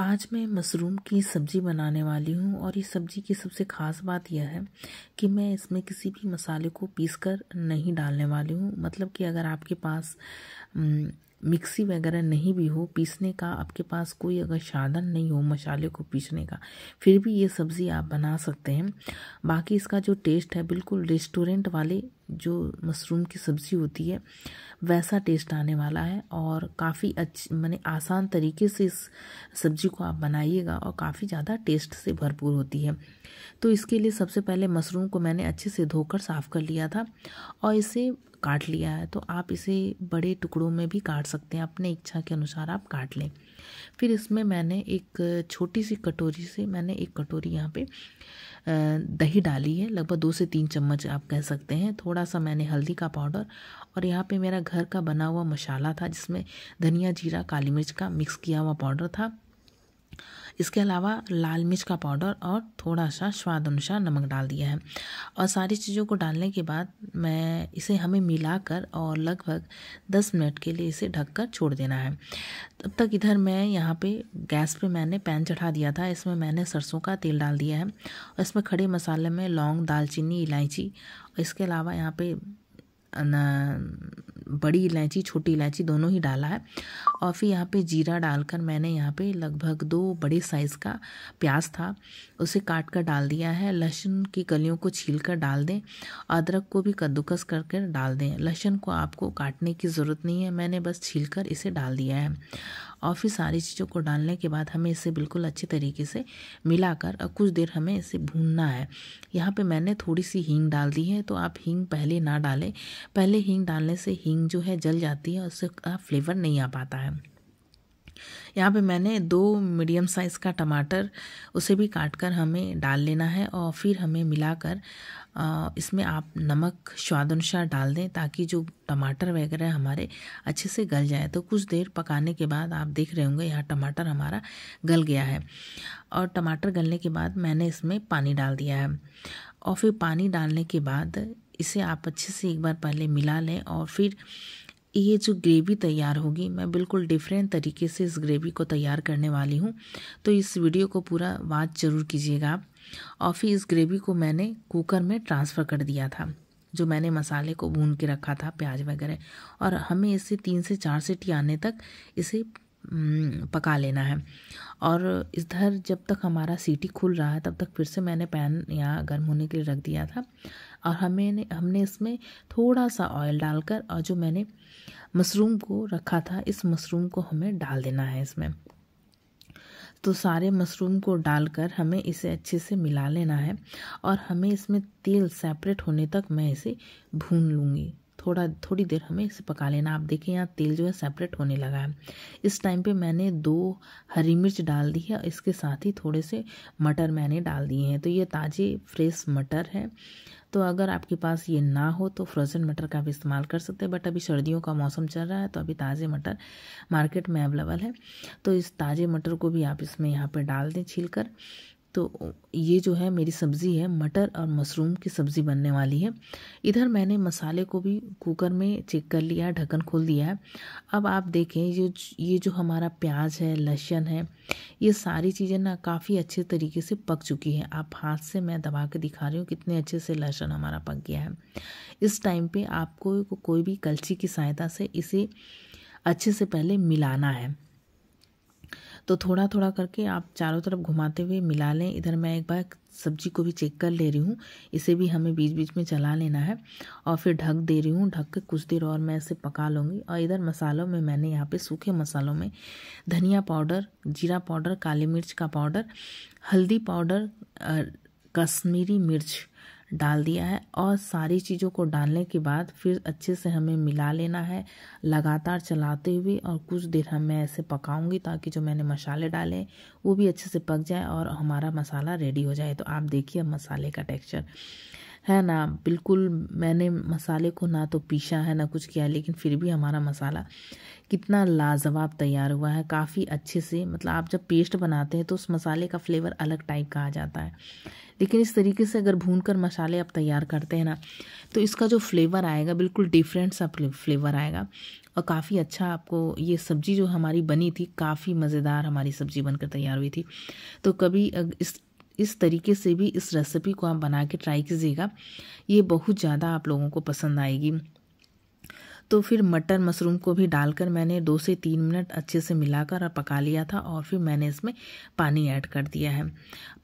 आज मैं मशरूम की सब्ज़ी बनाने वाली हूँ और इस सब्ज़ी की सबसे ख़ास बात यह है कि मैं इसमें किसी भी मसाले को पीस कर नहीं डालने वाली हूँ मतलब कि अगर आपके पास मिक्सी वगैरह नहीं भी हो पीसने का आपके पास कोई अगर साधन नहीं हो मसाले को पीसने का फिर भी ये सब्ज़ी आप बना सकते हैं बाकी इसका जो टेस्ट है बिल्कुल रेस्टोरेंट वाले जो मशरूम की सब्ज़ी होती है वैसा टेस्ट आने वाला है और काफ़ी अच्छी मैंने आसान तरीके से इस सब्ज़ी को आप बनाइएगा और काफ़ी ज़्यादा टेस्ट से भरपूर होती है तो इसके लिए सबसे पहले मशरूम को मैंने अच्छे से धोकर साफ़ कर लिया था और इसे काट लिया है तो आप इसे बड़े टुकड़ों में भी काट सकते हैं अपने इच्छा के अनुसार आप काट लें फिर इसमें मैंने एक छोटी सी कटोरी से मैंने एक कटोरी यहाँ पर दही डाली है लगभग दो से तीन चम्मच आप कह सकते हैं थोड़ा सा मैंने हल्दी का पाउडर और यहाँ पे मेरा घर का बना हुआ मसाला था जिसमें धनिया जीरा काली मिर्च का मिक्स किया हुआ पाउडर था इसके अलावा लाल मिर्च का पाउडर और थोड़ा सा स्वाद अनुसार नमक डाल दिया है और सारी चीज़ों को डालने के बाद मैं इसे हमें मिलाकर और लगभग दस मिनट के लिए इसे ढककर छोड़ देना है तब तक इधर मैं यहाँ पे गैस पे मैंने पैन चढ़ा दिया था इसमें मैंने सरसों का तेल डाल दिया है और इसमें खड़े मसाले में लौंग दालचीनी इलायची और इसके अलावा यहाँ पर बड़ी इलायची छोटी इलायची दोनों ही डाला है और फिर यहाँ पे जीरा डालकर मैंने यहाँ पे लगभग दो बड़े साइज़ का प्याज था उसे काट कर डाल दिया है लहसुन की कलियों को छील कर डाल दें अदरक को भी कद्दूकस करके डाल दें लहसुन को आपको काटने की ज़रूरत नहीं है मैंने बस छील कर इसे डाल दिया है और फिर सारी चीज़ों को डालने के बाद हमें इसे बिल्कुल अच्छे तरीके से मिलाकर और कुछ देर हमें इसे भूनना है यहाँ पे मैंने थोड़ी सी हींग डाल दी है तो आप हींग पहले ना डालें पहले हींग डालने से हींग जो है जल जाती है उससे फ्लेवर नहीं आ पाता है यहाँ पे मैंने दो मीडियम साइज़ का टमाटर उसे भी काट कर हमें डाल लेना है और फिर हमें मिलाकर इसमें आप नमक स्वाद अनुसार डाल दें ताकि जो टमाटर वगैरह हमारे अच्छे से गल जाए तो कुछ देर पकाने के बाद आप देख रहे होंगे यहाँ टमाटर हमारा गल गया है और टमाटर गलने के बाद मैंने इसमें पानी डाल दिया है और फिर पानी डालने के बाद इसे आप अच्छे से एक बार पहले मिला लें और फिर ये जो ग्रेवी तैयार होगी मैं बिल्कुल डिफरेंट तरीके से इस ग्रेवी को तैयार करने वाली हूँ तो इस वीडियो को पूरा वाच ज़रूर कीजिएगा आप और फिर इस ग्रेवी को मैंने कुकर में ट्रांसफ़र कर दिया था जो मैंने मसाले को भून के रखा था प्याज वगैरह और हमें इसे तीन से चार सीटी आने तक इसे पका लेना है और इधर जब तक हमारा सीटी खुल रहा है तब तक फिर से मैंने पैन यहाँ गर्म होने के लिए रख दिया था और हमें हमने इसमें थोड़ा सा ऑयल डालकर और जो मैंने मशरूम को रखा था इस मशरूम को हमें डाल देना है इसमें तो सारे मशरूम को डालकर हमें इसे अच्छे से मिला लेना है और हमें इसमें तेल सेपरेट होने तक मैं इसे भून लूँगी थोड़ा थोड़ी देर हमें इसे पका लेना आप देखें यहाँ तेल जो है सेपरेट होने लगा है इस टाइम पे मैंने दो हरी मिर्च डाल दी है इसके साथ ही थोड़े से मटर मैंने डाल दिए हैं तो ये ताज़े फ्रेश मटर है तो अगर आपके पास ये ना हो तो फ्रोज़न मटर का भी इस्तेमाल कर सकते हैं बट अभी सर्दियों का मौसम चल रहा है तो अभी ताज़े मटर मार्केट में अवेलेबल है तो इस ताज़े मटर को भी आप इसमें यहाँ पर डाल दें छील कर तो ये जो है मेरी सब्ज़ी है मटर और मशरूम की सब्ज़ी बनने वाली है इधर मैंने मसाले को भी कुकर में चेक कर लिया है ढक्कन खोल दिया है अब आप देखें ये ये जो हमारा प्याज है लहसुन है ये सारी चीज़ें ना काफ़ी अच्छे तरीके से पक चुकी हैं आप हाथ से मैं दबा के दिखा रही हूँ कितने अच्छे से लहसुन हमारा पक गया है इस टाइम पर आपको कोई भी कल्छी की सहायता से इसे अच्छे से पहले मिलाना है तो थोड़ा थोड़ा करके आप चारों तरफ घुमाते हुए मिला लें इधर मैं एक बार सब्जी को भी चेक कर ले रही हूँ इसे भी हमें बीच बीच में चला लेना है और फिर ढक दे रही हूँ ढक के कुछ देर और मैं इसे पका लूँगी और इधर मसालों में मैंने यहाँ पे सूखे मसालों में धनिया पाउडर जीरा पाउडर काली मिर्च का पाउडर हल्दी पाउडर कश्मीरी मिर्च डाल दिया है और सारी चीज़ों को डालने के बाद फिर अच्छे से हमें मिला लेना है लगातार चलाते हुए और कुछ देर हम मैं ऐसे पकाऊंगी ताकि जो मैंने मसाले डाले वो भी अच्छे से पक जाए और हमारा मसाला रेडी हो जाए तो आप देखिए मसाले का टेक्सचर है ना बिल्कुल मैंने मसाले को ना तो पीसा है ना कुछ किया है लेकिन फिर भी हमारा मसाला कितना लाजवाब तैयार हुआ है काफ़ी अच्छे से मतलब आप जब पेस्ट बनाते हैं तो उस मसाले का फ्लेवर अलग टाइप का आ जाता है लेकिन इस तरीके से अगर भून कर मसाले आप तैयार करते हैं ना तो इसका जो फ्लेवर आएगा बिल्कुल डिफरेंट सा फ्लेवर आएगा और काफ़ी अच्छा आपको ये सब्ज़ी जो हमारी बनी थी काफ़ी मज़ेदार हमारी सब्ज़ी बनकर तैयार हुई थी तो कभी इस इस तरीके से भी इस रेसिपी को आप बना के ट्राई कीजिएगा ये बहुत ज़्यादा आप लोगों को पसंद आएगी तो फिर मटर मशरूम को भी डालकर मैंने दो से तीन मिनट अच्छे से मिलाकर पका लिया था और फिर मैंने इसमें पानी ऐड कर दिया है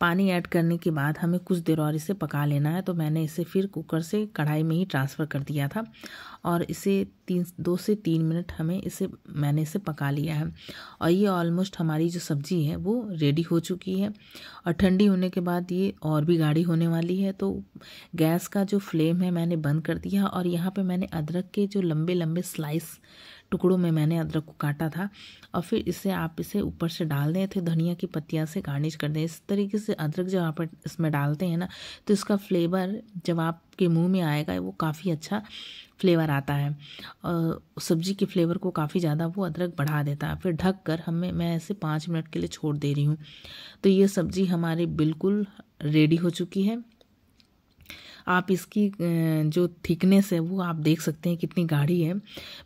पानी ऐड करने के बाद हमें कुछ देर और इसे पका लेना है तो मैंने इसे फिर कुकर से कढ़ाई में ही ट्रांसफ़र कर दिया था और इसे तीन दो से तीन मिनट हमें इसे मैंने इसे पका लिया है और ये ऑलमोस्ट हमारी जो सब्ज़ी है वो रेडी हो चुकी है और ठंडी होने के बाद ये और भी गाढ़ी होने वाली है तो गैस का जो फ्लेम है मैंने बंद कर दिया और यहाँ पर मैंने अदरक के जो लंबे लंबे स्लाइस टुकड़ों में मैंने अदरक को काटा था और फिर इसे आप इसे ऊपर से डाल दें थे धनिया की पत्तियाँ से गार्निश कर दें इस तरीके से अदरक जब आप इसमें डालते हैं ना तो इसका फ्लेवर जब आपके मुंह में आएगा वो काफ़ी अच्छा फ्लेवर आता है और सब्जी के फ्लेवर को काफ़ी ज़्यादा वो अदरक बढ़ा देता है फिर ढक कर हमें मैं ऐसे पाँच मिनट के लिए छोड़ दे रही हूँ तो ये सब्ज़ी हमारी बिल्कुल रेडी हो चुकी है आप इसकी जो थिकनेस है वो आप देख सकते हैं कितनी गाढ़ी है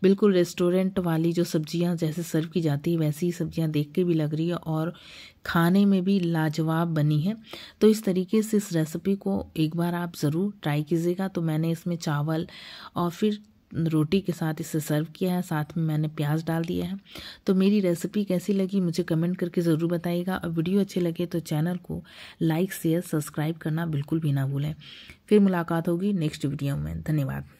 बिल्कुल रेस्टोरेंट वाली जो सब्जियां जैसे सर्व की जाती है वैसी ही सब्जियां देख के भी लग रही है और खाने में भी लाजवाब बनी है तो इस तरीके से इस रेसिपी को एक बार आप ज़रूर ट्राई कीजिएगा तो मैंने इसमें चावल और फिर रोटी के साथ इसे सर्व किया है साथ में मैंने प्याज डाल दिया है तो मेरी रेसिपी कैसी लगी मुझे कमेंट करके ज़रूर बताइएगा और वीडियो अच्छे लगे तो चैनल को लाइक शेयर सब्सक्राइब करना बिल्कुल भी ना भूलें फिर मुलाकात होगी नेक्स्ट वीडियो में धन्यवाद